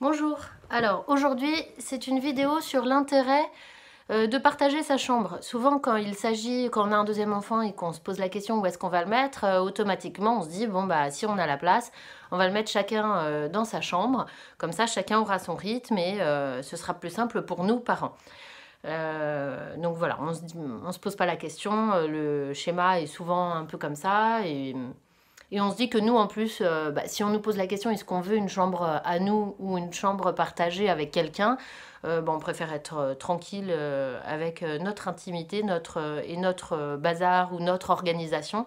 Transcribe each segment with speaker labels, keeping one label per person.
Speaker 1: Bonjour, alors aujourd'hui c'est une vidéo sur l'intérêt euh, de partager sa chambre. Souvent quand il s'agit, quand on a un deuxième enfant et qu'on se pose la question où est-ce qu'on va le mettre, euh, automatiquement on se dit bon bah si on a la place, on va le mettre chacun euh, dans sa chambre, comme ça chacun aura son rythme et ce sera plus simple pour nous parents. donc voilà, on se, on se pose pas la question, le schéma est souvent un peu comme ça et et on se dit que nous, en plus, euh, bah, si on nous pose la question, est-ce qu'on veut une chambre euh, à nous ou une chambre partagée avec quelqu'un euh, bah, On préfère être tranquille avec notre intimité notre, et notre bazar ou notre organisation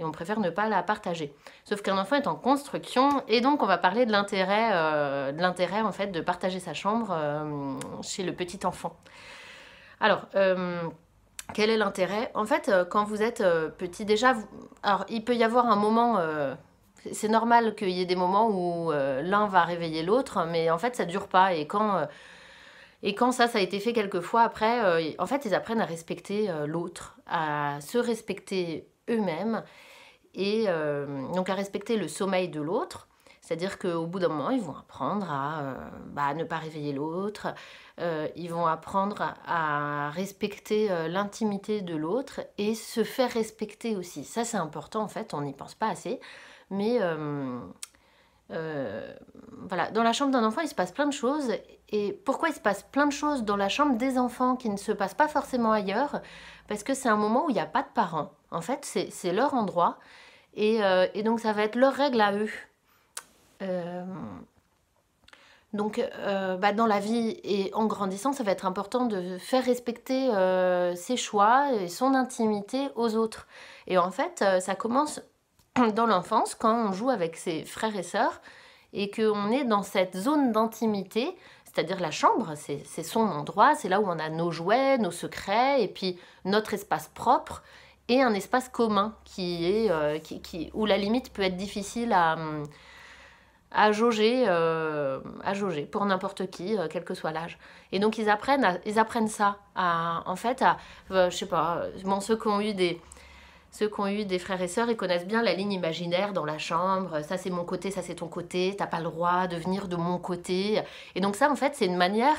Speaker 1: et on préfère ne pas la partager. Sauf qu'un enfant est en construction et donc on va parler de l'intérêt, de l'intérêt en fait de partager sa chambre chez le petit enfant. Alors euh, quel est l'intérêt En fait, euh, quand vous êtes euh, petit, déjà, vous... alors il peut y avoir un moment euh, c'est normal qu'il y ait des moments où l'un va réveiller l'autre, mais en fait, ça dure pas. Et quand, et quand ça, ça a été fait quelques fois, après, en fait, ils apprennent à respecter l'autre, à se respecter eux-mêmes, et donc à respecter le sommeil de l'autre. C'est-à-dire qu'au bout d'un moment, ils vont apprendre à, euh, bah, ne pas réveiller l'autre, euh, ils vont apprendre à respecter euh, l'intimité de l'autre et se faire respecter aussi. Ça, c'est important en fait, on n'y pense pas assez. Mais voilà, dans la chambre d'un enfant, il se passe plein de choses. Et pourquoi il se passe plein de choses dans la chambre des enfants qui ne se passent pas forcément ailleurs Parce que c'est un moment où il n'y a pas de parents. En fait, c'est leur endroit. Et, et donc, ça va être leur règle à eux. Euh, donc, euh, bah, dans la vie et en grandissant, ça va être important de faire respecter euh, ses choix et son intimité aux autres. Et en fait, ça commence dans l'enfance quand on joue avec ses frères et sœurs et qu'on est dans cette zone d'intimité, c'est-à-dire la chambre, c'est son endroit, c'est là où on a nos jouets, nos secrets et puis notre espace propre et un espace commun qui est, qui, où la limite peut être difficile à, hum, à jauger, euh, à jauger pour n'importe qui, euh, quel que soit l'âge. Et donc ils apprennent, ils apprennent ça, en fait, à, euh, je sais pas, ceux qui ont eu des... Ceux qui ont eu des frères et sœurs, ils connaissent bien la ligne imaginaire dans la chambre. Ça, c'est mon côté, ça, c'est ton côté. T'as pas le droit de venir de mon côté. Et donc, ça, en fait, c'est une manière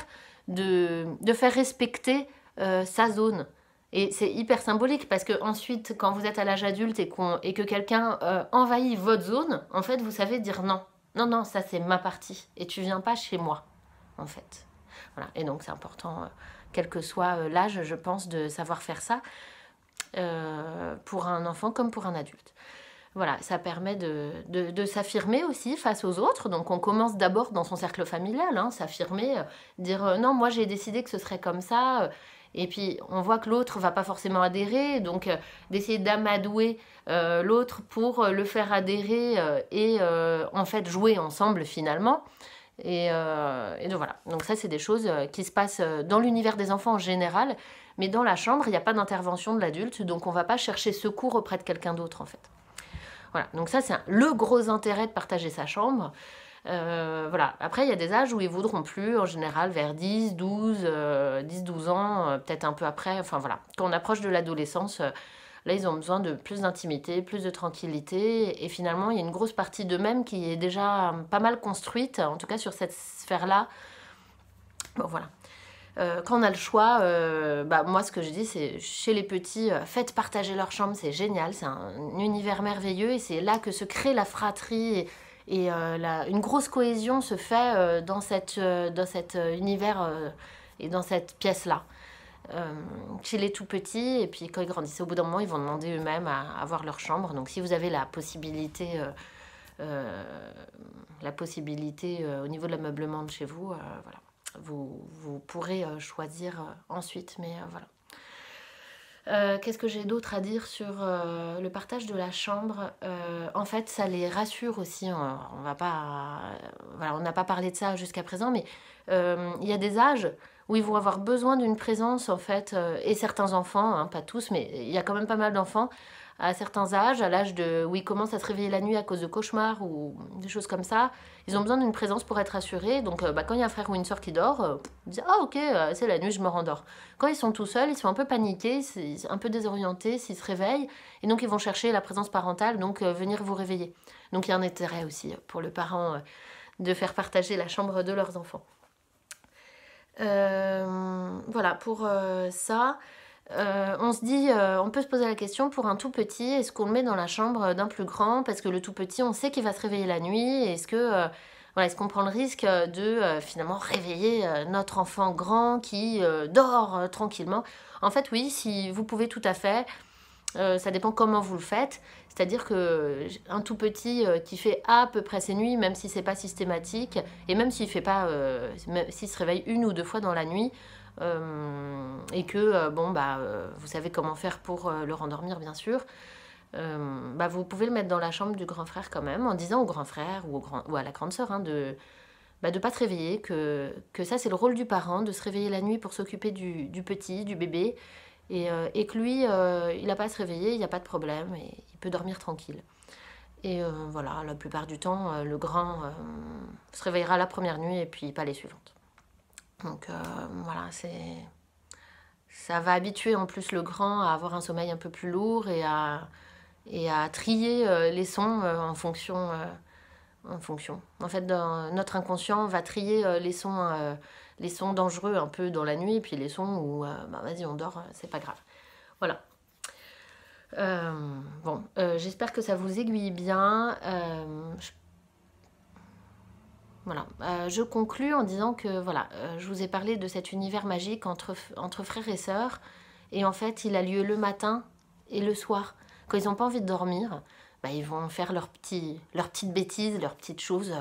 Speaker 1: de, faire respecter sa zone. Et c'est hyper symbolique parce que ensuite, quand vous êtes à l'âge adulte et que quelqu'un envahit votre zone, en fait, vous savez dire non. Non, non, ça c'est ma partie. Et tu viens pas chez moi, en fait. Voilà. Et donc c'est important, euh, quel que soit euh, l'âge, je pense, de savoir faire ça euh, pour un enfant comme pour un adulte. Voilà, ça permet de, de, s'affirmer aussi face aux autres. Donc on commence d'abord dans son cercle familial, hein, s'affirmer, dire non, moi j'ai décidé que ce serait comme ça et puis on voit que l'autre va pas forcément adhérer, donc euh, d'essayer d'amadouer euh, l'autre pour euh, le faire adhérer et en fait jouer ensemble finalement. Et, donc voilà, donc ça c'est des choses qui se passent dans l'univers des enfants en général, mais dans la chambre il n'y a pas d'intervention de l'adulte, donc on ne va pas chercher secours auprès de quelqu'un d'autre en fait. Voilà, donc ça c'est le gros intérêt de partager sa chambre. Euh, voilà. Après, il y a des âges où ils voudront plus, en général vers 10, 12, 10, 12 ans, euh, peut-être un peu après. Enfin voilà, quand on approche de l'adolescence, euh, là, ils ont besoin de plus d'intimité, plus de tranquillité. Et finalement, il y a une grosse partie d'eux-mêmes qui est déjà pas mal construite, en tout cas sur cette sphère-là. Bon, voilà. quand on a le choix, bah, moi ce que je dis c'est chez les petits, faites partager leur chambre, c'est génial, c'est un univers merveilleux et c'est là que se crée la fratrie et euh, une grosse cohésion se fait euh, dans, cette, euh, dans cet univers et dans cette pièce-là. chez les tout petits, et puis quand ils grandissent, au bout d'un moment, ils vont demander eux-mêmes à avoir leur chambre. Donc si vous avez la possibilité, la possibilité au niveau de l'ameublement de chez vous, voilà, vous, vous pourrez choisir ensuite. Mais voilà. Euh, qu'est-ce que j'ai d'autre à dire sur euh, le partage de la chambre euh, En fait, ça les rassure aussi. Hein. On va pas, on n'a pas parlé de ça jusqu'à présent, mais il y a des âges où ils vont avoir besoin d'une présence en fait, et certains enfants, hein, pas tous, mais il y a quand même pas mal d'enfants à certains âges, à l'âge de, où ils commencent à se réveiller la nuit à cause de cauchemars ou des choses comme ça, ils ont besoin d'une présence pour être rassurés. Donc euh, bah, quand il y a un frère ou une soeur qui dort, euh, ils disent Ah ok, euh, c'est la nuit, je me rendors. Quand ils sont tout seuls, ils sont un peu paniqués, un peu désorientés, s'ils se réveillent, et donc ils vont chercher la présence parentale, donc venir vous réveiller. Donc il y a un intérêt aussi pour le parent de faire partager la chambre de leurs enfants. voilà, pour ça. Euh, on se dit, euh, on peut se poser la question pour un tout petit, est-ce qu'on le met dans la chambre d'un plus grand Parce que le tout petit, on sait qu'il va se réveiller la nuit. Est-ce que euh, voilà, est-ce qu'on prend le risque de finalement réveiller notre enfant grand qui dort tranquillement En fait, oui, si vous pouvez tout à fait. Euh, ça dépend comment vous le faites. C'est-à-dire que euh, un tout petit euh, qui fait à peu près ses nuits, même si c'est pas systématique, et même s'il fait pas, s'il se réveille une ou deux fois dans la nuit, et que bon bah vous savez comment faire pour le rendormir bien sûr. Bah, vous pouvez le mettre dans la chambre du grand frère quand même en disant au grand frère ou, à la grande sœur hein, de ne bah, pas se réveiller que, ça c'est le rôle du parent de se réveiller la nuit pour s'occuper du petit du bébé euh, et, que lui, euh, il n'a pas à se réveiller, il n'y a pas de problème, et il peut dormir tranquille. Et euh, voilà, la plupart du temps, le grand se réveillera la première nuit et puis pas les suivantes. Donc voilà, c'est ça va habituer en plus le grand à avoir un sommeil un peu plus lourd et à, et à trier les sons en fonction en fonction. En fait, notre inconscient va trier euh, euh, les, sons, dangereux un peu dans la nuit, et puis les sons où, euh, bah, vas-y, on dort, c'est pas grave. Voilà. bon, j'espère que ça vous aiguille bien. Voilà. je conclus en disant que, voilà, je vous ai parlé de cet univers magique entre, entre frères et sœurs, et en fait, il a lieu le matin et le soir, quand ils n'ont pas envie de dormir. Bah, ils vont faire leurs petites bêtises, leurs petites choses.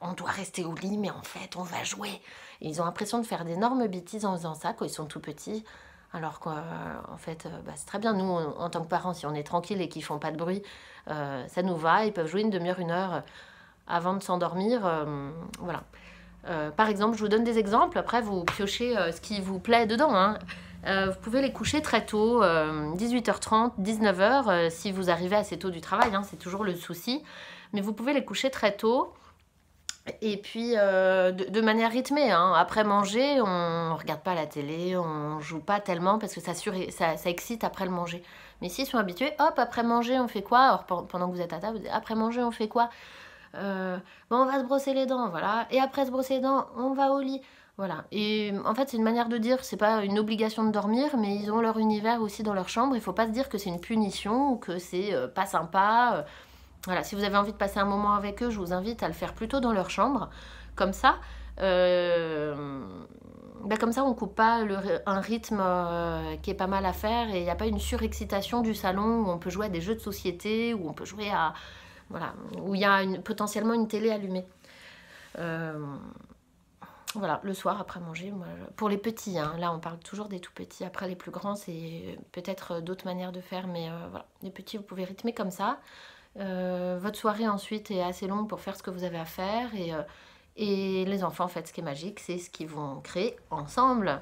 Speaker 1: On, doit rester au lit, mais en fait, on va jouer. ils ont l'impression de faire d'énormes bêtises en faisant ça quand ils sont tout petits. Alors qu'en euh, en fait, euh, bah, c'est très bien. Nous, en tant que parents, si on est tranquille et qu'ils font pas de bruit, euh, ça nous va. Ils peuvent jouer une demi-heure, une heure avant de s'endormir. voilà. par exemple, je vous donne des exemples. Après, vous piochez ce qui vous plaît dedans. Hein. Euh, vous pouvez les coucher très tôt, 18h30, 19h, euh, euh, si vous arrivez assez tôt du travail, hein, c'est toujours le souci. Mais vous pouvez les coucher très tôt. Et puis de, manière rythmée, hein. après manger, on regarde pas la télé, on joue pas tellement parce que ça, excite après le manger. Mais s'ils sont habitués, hop, après manger, on fait quoi pendant que vous êtes à table, vous dites, après manger, on fait quoi on va se brosser les dents, voilà. Et après se brosser les dents, on va au lit. Voilà. Et en fait, c'est une manière de dire, c'est pas une obligation de dormir, mais ils ont leur univers aussi dans leur chambre. Il faut pas se dire que c'est une punition ou que c'est euh, pas sympa. Euh. voilà. Si vous avez envie de passer un moment avec eux, je vous invite à le faire plutôt dans leur chambre. Comme ça, euh, ben, comme ça, on coupe pas un rythme euh, qui est pas mal à faire et il n'y a pas une surexcitation du salon où on peut jouer à des jeux de société, où on peut jouer à. Voilà. Où il y a potentiellement une télé allumée. Voilà, le soir après manger, moi, pour les petits, hein. là on parle toujours des tout petits, après les plus grands c'est peut-être euh, d'autres manières de faire, mais euh, voilà, les petits vous pouvez rythmer comme ça. Euh, votre soirée ensuite est assez longue pour faire ce que vous avez à faire et, et les enfants en fait ce qui est magique c'est ce qu'ils vont créer ensemble.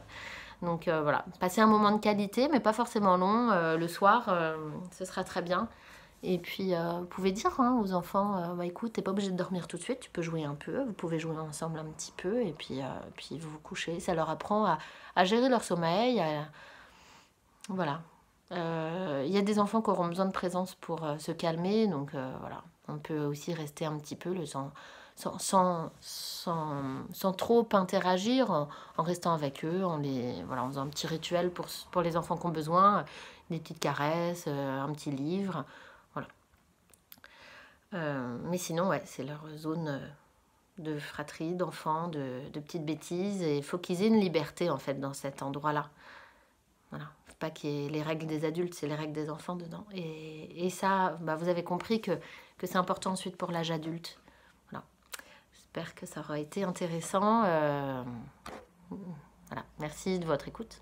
Speaker 1: Donc voilà, passer un moment de qualité mais pas forcément long, le soir ce sera très bien. Et puis, euh, vous pouvez dire hein, aux enfants, euh, bah, écoute, t'es pas obligé de dormir tout de suite, tu peux jouer un peu, vous pouvez jouer ensemble un petit peu, et puis, euh, puis vous vous couchez. Ça leur apprend à, à gérer leur sommeil. Voilà. Il y a des enfants qui auront besoin de présence pour se calmer, donc voilà. On peut aussi rester un petit peu sans, sans, sans, sans, trop interagir, en, restant avec eux, en, les, voilà, faisant un petit rituel pour, pour les enfants qui ont besoin, des petites caresses, un petit livre. Euh, mais sinon, ouais, c'est leur zone euh, de fratrie, d'enfants, de, petites bêtises. Et il faut qu'ils aient une liberté, en fait, dans cet endroit-là. Voilà. faut pas qu'il y ait les règles des adultes, c'est les règles des enfants dedans. Et, ça, bah, vous avez compris que, c'est important ensuite pour l'âge adulte. Voilà. J'espère que ça aura été intéressant. Euh, voilà. Merci de votre écoute.